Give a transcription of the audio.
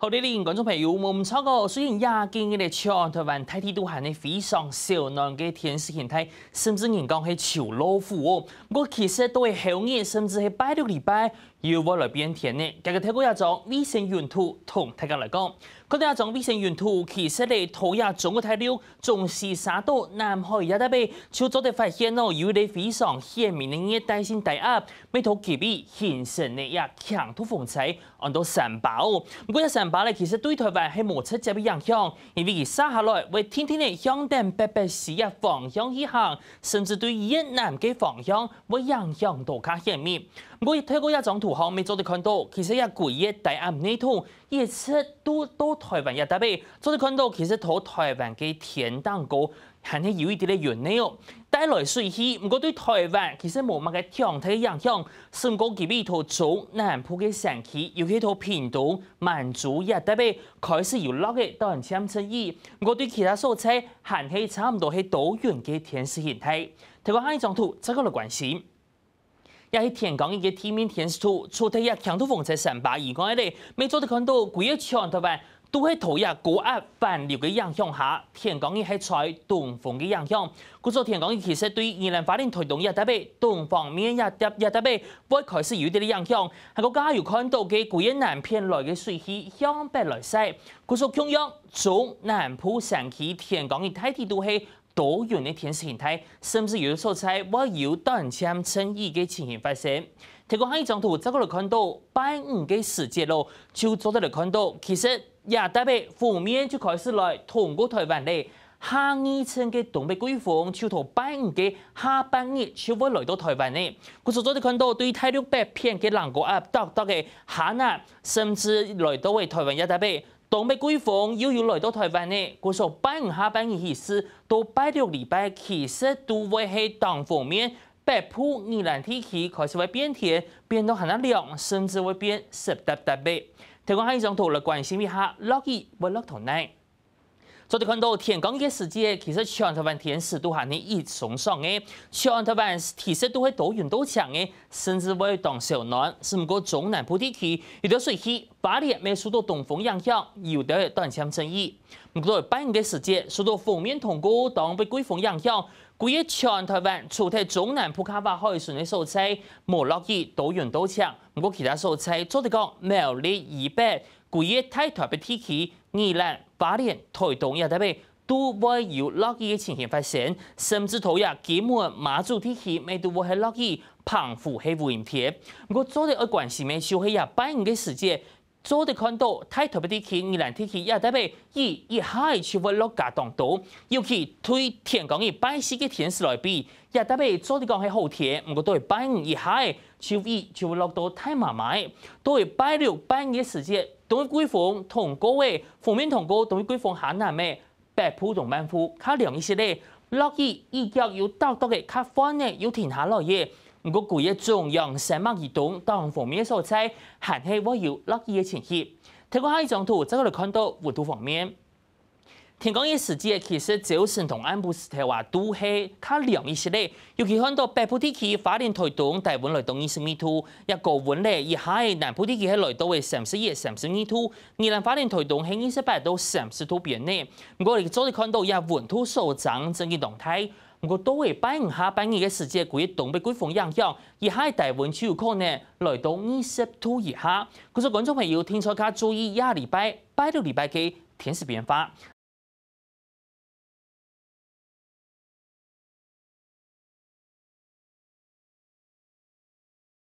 好的，观众朋友，我们超过虽然亚健的超人但湾太地都还呢非常少，能个天使形态，甚至人讲系超老虎哦。我其实都会后年，甚至系拜六礼拜。要我来变條呢？今日睇过一種微信原图，同大家来讲，嗰啲一種微信原图，其实咧涂也总个材料仲是三到南海也得被就早就发现咯，有啲非常明的一底線大壓，每土几笔形成呢一强土防采，按到三包。不过一三包咧，其实对台系係直接的影響，而其生下来会天天咧香燈北北西一方向起行，甚至对越南嘅方向会影响都卡顯明。不过睇过一種图。我们昨的看到，其实也贵耶，但阿唔呢通，也说都都台湾也特别。昨的看到，其实土台湾嘅甜党果，还是有一点点软呢哦，带来水气。不过对台湾，其实无乜嘅强体影响。升高几米土早南部嘅神奇，有去土平岛、满足也特别开始有落嘅，都很相称意。我对其他蔬菜含是差唔多系多元嘅甜食形态。睇过下一张图，再个的关心。也是天港伊嘅地面天气图，初天也强度风在三八以讲一每早都看到鬼一强台风，都会投下高压、反流嘅影响下，天港伊系在东风嘅影响。故说天港伊其实对二零发年台动也特别，东方面也一、也特别，会开始有啲的影响。下国家有看到嘅贵一南片来嘅水汽向北来西，故说中央从南部山区天港伊睇起都系。多元的天食形态，甚至有时候菜，我有单向迁移的情形发生。提供下一张图，再过来看到，拜五的时节咯，就坐到来看到，其实亚热带负面就开始来通过台湾咧，下一层的东北季风就从拜五的下半日就会来到台湾咧。佢坐坐到看到，对内陆北片嘅人个啊，倒多的寒冷，甚至来到为台湾亚热带。东北季风悠悠来到台湾呢，嗰首拜五下半月時，到拜六礼拜，其实都会係东風面，北部熱浪天气开始会变天，变到很凉，甚至会变湿濕白的。提供一张图来关心一下，落雨會落到耐？昨天看到，天气的实际其实像台湾天气都还是一重双的，像台湾其实都会多云多晴诶，甚至会有小暂暖，甚至我中南部地区有的水些八天没受到东风影响，有的会短暂增温。不过半夜的时间受到负面通过东北季风影响。佢喺全台湾坐喺中南普卡发海以的啲坐車，無落雨都用到場。唔过其他所車，做啲讲苗栗以北，佢喺太台北天區、宜兰、花蓮、台东也台北。都会有落雨的情形发生，甚至頭一日無马祖天氣，亦都冇係落雨，澎湖係無陰天。唔过，早啲有關係咪修，係呀，百年嘅时节，早啲看到睇特的啲天熱一氣，也代表以一海少會落架当到，尤其推天降雨八時嘅天使来比，也代表早的讲係好天，唔过都系拜五海，下以就会落到太麻麻都系拜六八嘅时节，同归风同高嘅，负面同高，同归风下南嘅，白普同万埔，佢凉一些咧，落雨一脚要多多嘅，卡翻嘅要停下落嘢。不过，攰一中央新移动台當方面的所採，还喺会有落葉前去睇过下一张图，真係我哋看到很度方面。听讲，一时节其实早晨同安布斯提话都系较凉一些咧。尤其看到白普丁奇法庭推动大本来当二十米土一个款咧，而下南普丁奇喺来到嘅三十一、三十二米土，而人法庭推动喺二十八到三十度土边呢。我哋早日看到一盘土上涨，整个动态，不过多位拜五下班嘅时节，佢东栋被官方影响，而下大本主有可能来到二十度以下。各位观众朋友，听说卡注意下礼拜、拜六礼拜嘅天气变化。